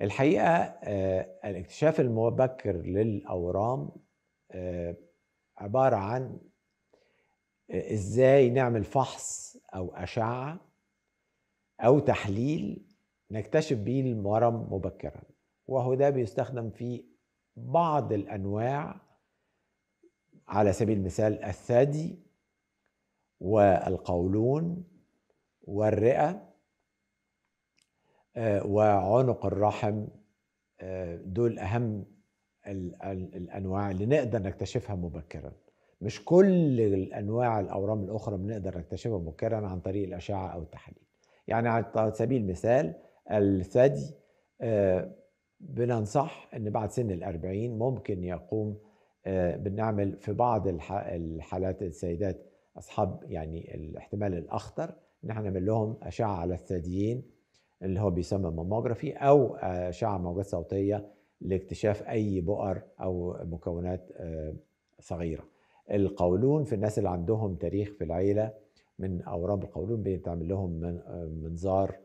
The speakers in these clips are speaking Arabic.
الحقيقه آه، الاكتشاف المبكر للاورام آه، عباره عن آه، ازاي نعمل فحص او اشعه او تحليل نكتشف بيه المرم مبكرا وهو ده بيستخدم في بعض الانواع على سبيل المثال الثدي والقولون والرئه وعنق الرحم آه، دول اهم الانواع اللي نقدر نكتشفها مبكرا مش كل الانواع الاورام الاخرى بنقدر نكتشفها مبكرا عن طريق الاشعه او التحاليل يعني على سبيل المثال الثدي آه، بننصح ان بعد سن الأربعين ممكن يقوم آه، بنعمل في بعض الحالات السيدات اصحاب يعني الاحتمال الاخطر ان احنا نعمل لهم اشعه على الثديين اللي هو بيسمى ماموجرافي او اشعه آه، موجات صوتيه لاكتشاف اي بؤر او مكونات آه، صغيره القولون في الناس اللي عندهم تاريخ في العيله من اورام القولون بيتعمل لهم من آه، منظار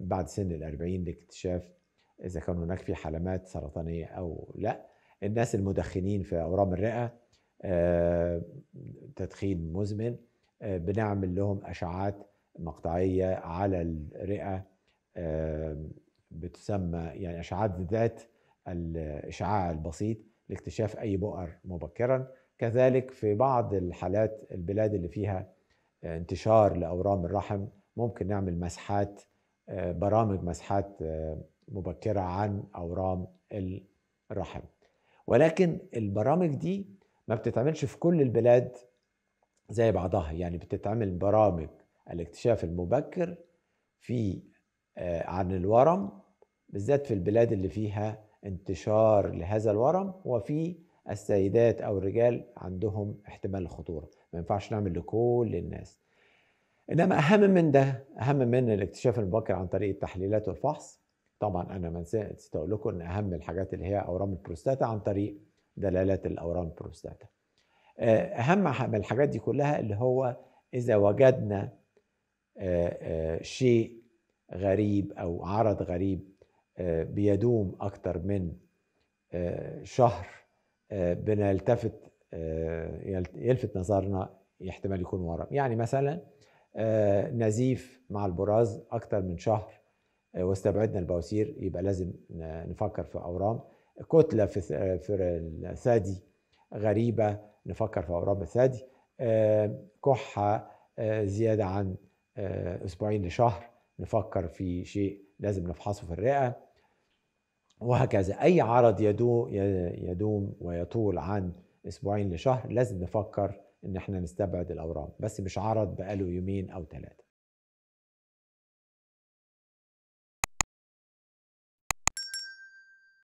بعد سن الأربعين لاكتشاف إذا كان هناك في حلمات سرطانية أو لا الناس المدخنين في أورام الرئة تدخين مزمن بنعمل لهم أشعات مقطعيه على الرئه بتسمى يعني اشعاعات ذات الاشعاع البسيط لاكتشاف اي بؤر مبكرا كذلك في بعض الحالات البلاد اللي فيها آه، انتشار لاورام الرحم ممكن نعمل مسحات آه، برامج مسحات آه، مبكره عن اورام الرحم ولكن البرامج دي ما بتتعملش في كل البلاد زي بعضها يعني بتتعمل برامج الاكتشاف المبكر في آه، عن الورم بالذات في البلاد اللي فيها انتشار لهذا الورم وفي السيدات او الرجال عندهم احتمال الخطوره ما ينفعش نعمل لكل الناس انما اهم من ده اهم من الاكتشاف المبكر عن طريق التحليلات والفحص طبعا انا ما نسيت اقول لكم ان اهم الحاجات اللي هي اورام البروستاتا عن طريق دلالات الاورام البروستاتا آه، اهم من الحاجات دي كلها اللي هو اذا وجدنا شيء غريب او عرض غريب آه، بيدوم اكتر من آه، شهر آه، بنلتفت يلفت نظرنا احتمال يكون ورم يعني مثلا نزيف مع البراز اكتر من شهر واستبعدنا البواسير يبقى لازم نفكر في اورام كتله في في الثدي غريبه نفكر في اورام الثدي كحه زياده عن آه، اسبوعين لشهر نفكر في شيء لازم نفحصه في الرئه وهكذا اي عرض يدوم يدوم ويطول عن اسبوعين لشهر لازم نفكر ان احنا نستبعد الاورام بس مش عرض بقاله يومين او ثلاثه